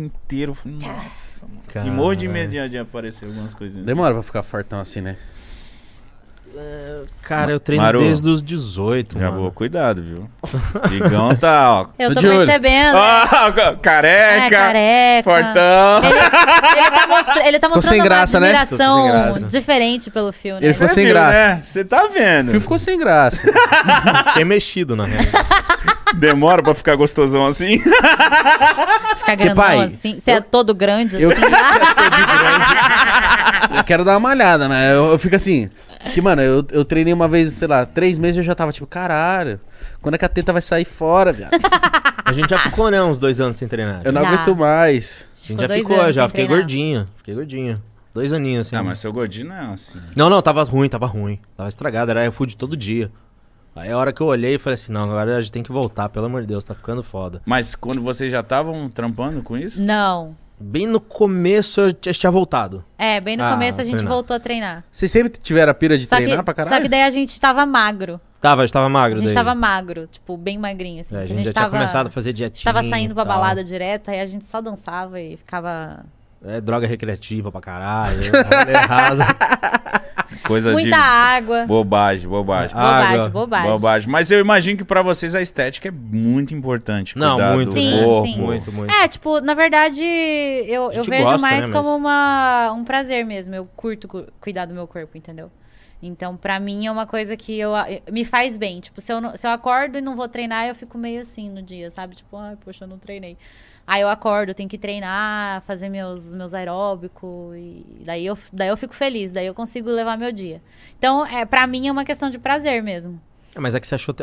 inteiro. Nossa, mano. E morro de medo de, aparecer algumas coisinhas. Demora pra ficar fartão assim, né? É, cara, eu treino Maru, desde os 18, já mano. vou, cuidado, viu? Digão tá, ó. Eu tô, tô percebendo. Né? careca, é, careca. Fortão. Ele, ele tá, ele tá mostrando graça, uma né? admiração né? diferente pelo filme. né? né? Tá ele ficou sem graça. Você tá vendo. O filme ficou sem graça. Tem mexido, na real. Demora pra ficar gostosão assim? Ficar grandão pai, assim? Você é eu... é todo grande assim? Eu, eu, quero dar uma malhada, né? eu, eu fico assim... Que, mano, eu, eu treinei uma vez, sei lá, três meses eu já tava tipo, caralho, quando é que a teta vai sair fora, viado? A gente já ficou, né, uns dois anos sem treinar. Eu não Já. aguento mais. A gente já ficou, já. Fiquei gordinho. Fiquei gordinho. Dois aninhos, assim. Ah, mas seu gordinho não é assim. Não, não, tava ruim, tava ruim. Tava estragado, era iFood todo dia. Aí a hora que eu olhei e falei assim, não, agora a gente tem que voltar, pelo amor de Deus, tá ficando foda. Mas quando vocês já estavam trampando com isso? Não. Bem no começo eu já tinha voltado. É, bem no ah, começo a gente treinar. voltou a treinar. Vocês sempre tiveram a pira de só treinar que, pra caralho? Só que daí a gente tava magro. Tava, a gente tava magro. A gente daí. tava magro, tipo, bem magrinho, assim. É, a, gente a, gente já tava, tinha começado a fazer dietinha. Tava saindo pra balada direto, aí a gente só dançava e ficava. É, droga recreativa pra caralho. errado. Coisa Muita de... água. Bobagem, bobagem. Bobagem, bobagem. Bobagem. Mas eu imagino que para vocês a estética é muito importante. Não, muito. Sim, corpo. sim. Muito, muito. É, tipo, na verdade, eu, eu vejo gosta, né, mais né, como mas... uma, um prazer mesmo. Eu curto cuidar do meu corpo, entendeu? Então, para mim é uma coisa que eu, me faz bem. Tipo, se eu, se eu acordo e não vou treinar, eu fico meio assim no dia, sabe? Tipo, ai, poxa, eu não treinei. Aí eu acordo, tenho que treinar, fazer meus, meus aeróbicos, e daí eu, daí eu fico feliz, daí eu consigo levar meu dia. Então, é, para mim é uma questão de prazer mesmo. É, mas é que você achou,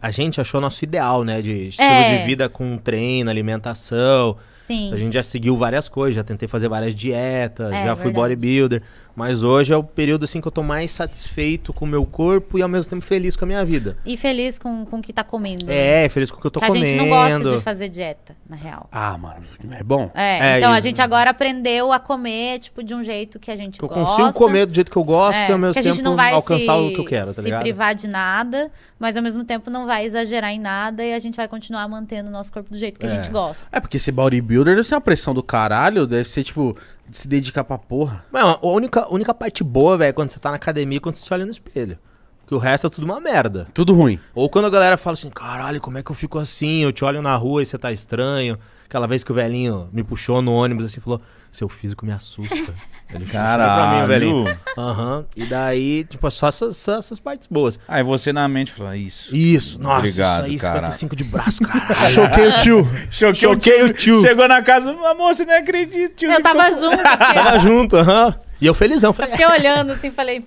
a, gente achou nosso ideal, né? De estilo é. de vida com treino, alimentação. Sim. A gente já seguiu várias coisas, já tentei fazer várias dietas, é, já verdade. fui bodybuilder. Mas hoje é o período assim que eu tô mais satisfeito com o meu corpo e ao mesmo tempo feliz com a minha vida. E feliz com, com o que tá comendo. Né? É, feliz com o que eu tô que comendo. A gente não gosta de fazer dieta, na real. Ah, mano, é bom. É, é então a gente agora aprendeu a comer, tipo, de um jeito que a gente que eu gosta. Eu consigo comer do jeito que eu gosto é, e ao mesmo tempo a gente não vai alcançar se, o que eu quero, tá se ligado? Se privar de nada, mas ao mesmo tempo não vai exagerar em nada e a gente vai continuar mantendo o nosso corpo do jeito que é. a gente gosta. É, porque esse bodybuilder deve ser uma pressão do caralho, deve ser tipo, se dedicar pra porra. Mano, a única, única parte boa, velho, é quando você tá na academia é quando você se olha no espelho. Que o resto é tudo uma merda. Tudo ruim. Ou quando a galera fala assim, caralho, como é que eu fico assim? Eu te olho na rua e você tá estranho. Aquela vez que o velhinho me puxou no ônibus assim falou, seu físico me assusta. Ele Caralho. Mim, Uhum. E daí, tipo, só essas, só essas partes boas. Aí você na mente fala, ah, isso. Isso, nossa, Obrigado, isso aí, cara. 55 de braço, cara. Choquei o tio. Choquei, Choquei o, tio. o, tio. Chegou na casa, amor, você nem acredita, tio. Eu tava ficou... junto. Assim, tava junto, aham. Uhum. E eu felizão. eu fiquei ah. olhando assim, falei...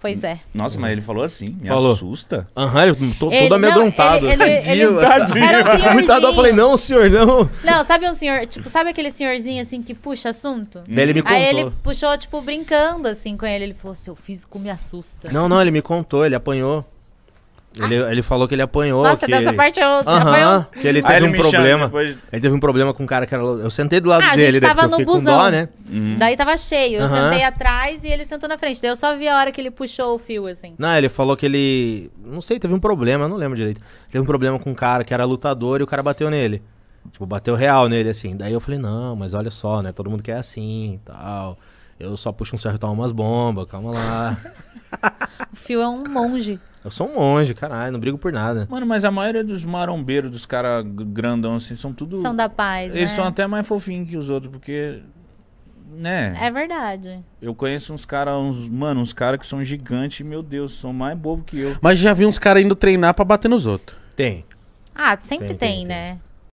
Pois é. Nossa, mas ele falou assim, me Falou. assusta. Aham, eu tô Ele- todo não, amedrontado. ele- ele- ele- Tadinho, Tadinho. Era um senhorzinho. eu falei, não, senhor, não. Não, sabe um senhor, tipo, sabe aquele senhorzinho assim que puxa assunto? Uhum. ele me contou. Aí ele puxou, tipo, brincando assim com ele. Ele falou: seu físico me assusta. Não, não, ele me contou, ele apanhou. Ele, ah. ele falou que ele apanhou. Nossa, que dessa ele... parte eu Aham, que ele teve ele um problema. aí Ele teve um problema com um cara que era. Eu sentei do lado Ah, a dele, gente né, tava porque no com busão. dó, né? Uhum. Daí tava cheio. Eu sentei atrás e ele sentou na frente. Daí eu só vi a hora que ele puxou o fio, assim. Não, ele falou que ele. Não sei, teve um problema, eu não lembro direito. Teve um problema com um cara que era lutador e o cara bateu nele. Tipo, bateu real nele, assim. Daí eu falei, não, mas olha só, né? Todo mundo quer assim e tal. Eu só puxo um certo e tomo umas bombas, calma lá. O Fio é um monge. Eu sou um monge, caralho, não brigo por nada. Mano, mas a maioria dos marombeiros, dos caras grandão assim, são tudo. São da paz. Eles né? são até mais fofinhos que os outros, porque. Né? É verdade. Eu conheço uns caras, uns, mano, uns caras que são gigantes, meu Deus, são mais bobo que eu. Mas já vi uns caras indo treinar pra bater nos outros. Tem. Ah, sempre tem, tem, tem né? Tem.